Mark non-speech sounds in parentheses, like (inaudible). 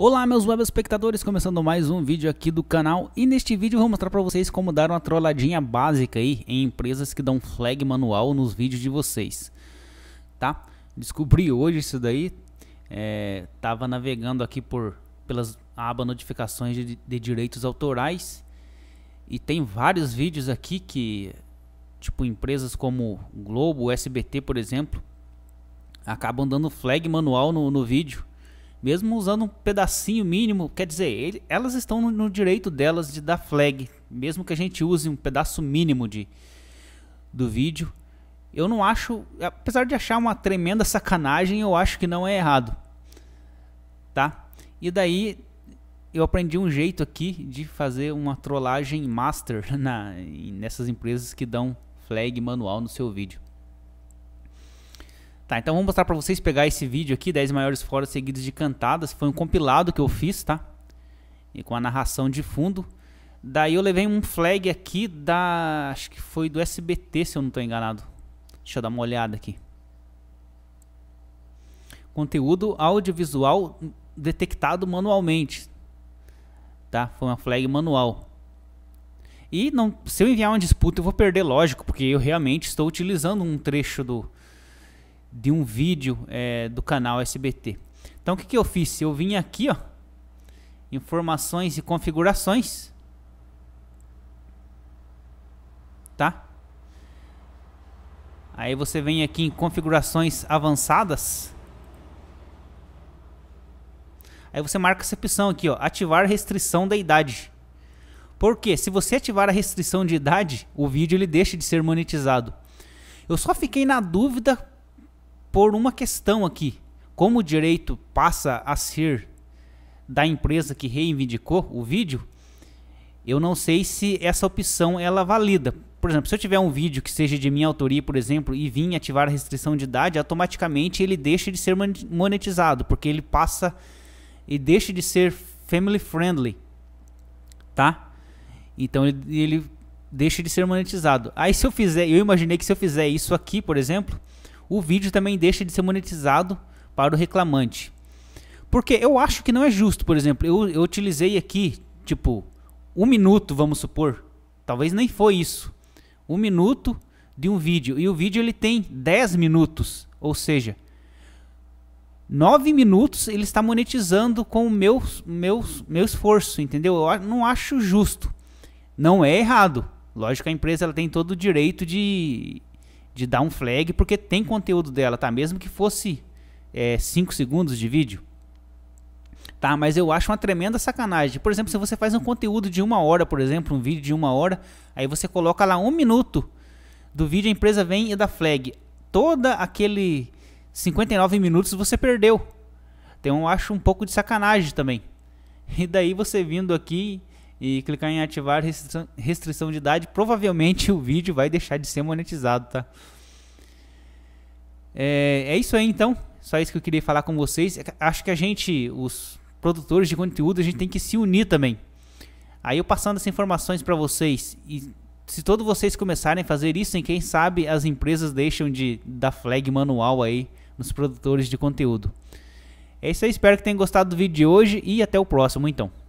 Olá meus web espectadores, começando mais um vídeo aqui do canal e neste vídeo eu vou mostrar para vocês como dar uma trolladinha básica aí em empresas que dão flag manual nos vídeos de vocês, tá? Descobri hoje isso daí, é, tava navegando aqui por pelas aba notificações de, de direitos autorais e tem vários vídeos aqui que tipo empresas como Globo, SBT por exemplo acabam dando flag manual no, no vídeo mesmo usando um pedacinho mínimo, quer dizer, ele, elas estão no, no, direito delas de dar flag, mesmo que a gente use um pedaço mínimo de do vídeo. Eu não acho, apesar de achar uma tremenda sacanagem, eu acho que não é errado. Tá? E daí eu aprendi um jeito aqui de fazer uma trollagem master (laughs) na, nessas empresas que dão flag manual no seu vídeo. Tá, então vou mostrar para vocês pegar esse vídeo aqui, 10 maiores foros seguidos de cantadas. Foi um compilado que eu fiz, tá? E com a narração de fundo. Daí eu levei um flag aqui da... Acho que foi do SBT, se eu não estou enganado. Deixa eu dar uma olhada aqui. Conteúdo audiovisual detectado manualmente. Tá? Foi uma flag manual. E não, se eu enviar uma disputa, eu vou perder, lógico, porque eu realmente estou utilizando um trecho do, de um vídeo é, do canal SBT. Então o que, que eu fiz? Eu vim aqui, ó, informações e configurações, tá? Aí você vem aqui em configurações avançadas. Aí você marca essa opção aqui, ó, ativar restrição da idade. Porque se você ativar a restrição de idade, o vídeo ele deixa de ser monetizado. Eu só fiquei na dúvida por uma questão aqui. Como o direito passa a ser da empresa que reivindicou o vídeo, eu não sei se essa opção ela valida. Por exemplo, se eu tiver um vídeo que seja de minha autoria, por exemplo, e vim ativar a restrição de idade, automaticamente ele deixa de ser monetizado, porque ele passa e deixa de ser family friendly, tá? Então ele, ele deixa de ser monetizado. Aí se eu fizer, eu imaginei que se eu fizer isso aqui, por exemplo, o vídeo também deixa de ser monetizado para o reclamante. Porque eu acho que não é justo, por exemplo, eu, eu utilizei aqui, tipo, um minuto, vamos supor, talvez nem foi isso, um minuto de um vídeo, e o vídeo ele tem 10 minutos, ou seja, 9 minutos ele está monetizando com o meu, meu, meu esforço, entendeu? Eu não acho justo. Não é errado. Lógico que a empresa ela tem todo o direito de de dar um flag, porque tem conteúdo dela, tá? Mesmo que fosse 5 é, segundos de vídeo. Tá, mas eu acho uma tremenda sacanagem. Por exemplo, se você faz um conteúdo de uma hora, por exemplo, um vídeo de uma hora, aí você coloca lá um minuto do vídeo, a empresa vem e dá flag. Toda aquele 59 minutos você perdeu. Então eu acho um pouco de sacanagem também. E daí você vindo aqui e clicar em ativar restrição, de idade, provavelmente (laughs) o vídeo vai deixar de ser monetizado, tá? É, é isso aí então, só isso que eu queria falar com vocês. É acho que a gente, os produtores de conteúdo, a gente tem que se unir também. Aí eu passando essas informações para vocês e se todos vocês começarem a fazer isso, em quem sabe as empresas deixam de dar flag manual aí nos produtores de conteúdo. É isso aí, espero que tenham gostado do vídeo de hoje e até o próximo então.